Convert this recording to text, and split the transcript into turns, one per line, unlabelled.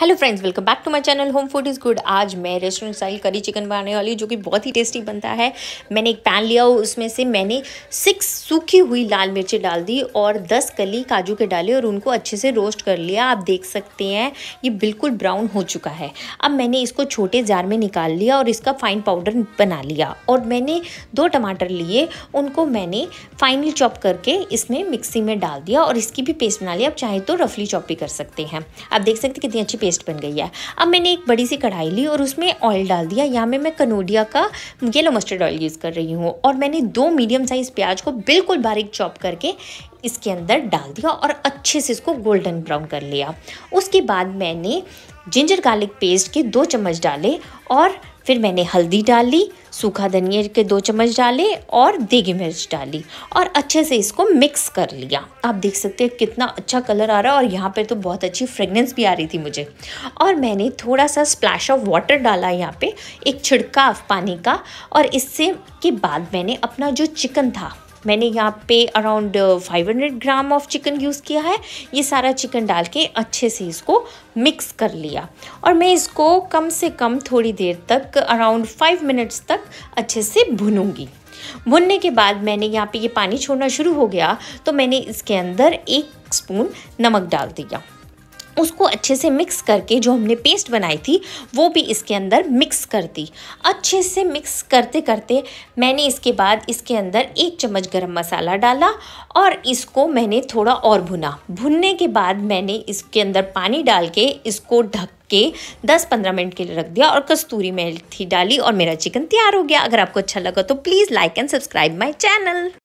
hello friends welcome back to my channel home food is good आज मैं restaurant style curry chicken बनाने वाली हूँ जो कि बहुत ही टेस्टी बनता है मैंने एक पैन लिया उसमें से मैंने सिक्स सूखी हुई लाल मिर्ची डाल दी और दस कली काजू के डाले और उनको अच्छे से रोस्ट कर लिया आप देख सकते हैं ये बिल्कुल ब्राउन हो चुका है अब मैंने इसको छोटे जार में निकाल लिया और इसका फाइन पाउडर बना लिया और मैंने दो टमाटर लिए उनको मैंने फाइनली चॉप करके इसमें मिक्सी में डाल दिया और इसकी भी पेस्ट बना लिया आप चाहे तो रफली चॉप भी कर सकते हैं आप देख सकते कितनी अच्छी पेस्ट बन गई है अब मैंने एक बड़ी सी कढ़ाई ली और उसमें ऑयल डाल दिया यहाँ में मैं कनोडिया का येलो मस्टर्ड ऑयल यूज़ कर रही हूँ और मैंने दो मीडियम साइज़ प्याज को बिल्कुल बारीक चॉप करके इसके अंदर डाल दिया और अच्छे से इसको गोल्डन ब्राउन कर लिया उसके बाद मैंने जिंजर गार्लिक पेस्ट के दो चम्मच डाले और फिर मैंने हल्दी डाली सूखा धनिया के दो चम्मच डाले और देगी मिर्च डाली और अच्छे से इसको मिक्स कर लिया आप देख सकते हैं कितना अच्छा कलर आ रहा है और यहाँ पर तो बहुत अच्छी फ्रेगनेंस भी आ रही थी मुझे और मैंने थोड़ा सा स्प्लैश ऑफ वाटर डाला यहाँ पे एक छिड़काव पानी का और इससे के बाद मैंने अपना जो चिकन था मैंने यहाँ पे around 500 gram of chicken use किया है ये सारा चिकन डाल के अच्छे से इसको मिक्स कर लिया और मैं इसको कम से कम थोड़ी देर तक अराउंड फाइव मिनट्स तक अच्छे से भुनूँगी भुनने के बाद मैंने यहाँ पे ये पानी छोड़ना शुरू हो गया तो मैंने इसके अंदर एक स्पून नमक डाल दिया उसको अच्छे से मिक्स करके जो हमने पेस्ट बनाई थी वो भी इसके अंदर मिक्स कर दी अच्छे से मिक्स करते करते मैंने इसके बाद इसके अंदर एक चम्मच गरम मसाला डाला और इसको मैंने थोड़ा और भुना भुनने के बाद मैंने इसके अंदर पानी डाल के इसको ढक के 10-15 मिनट के लिए रख दिया और कस्तूरी मेथी डाली और मेरा चिकन तैयार हो गया अगर आपको अच्छा लगा तो please like and subscribe my channel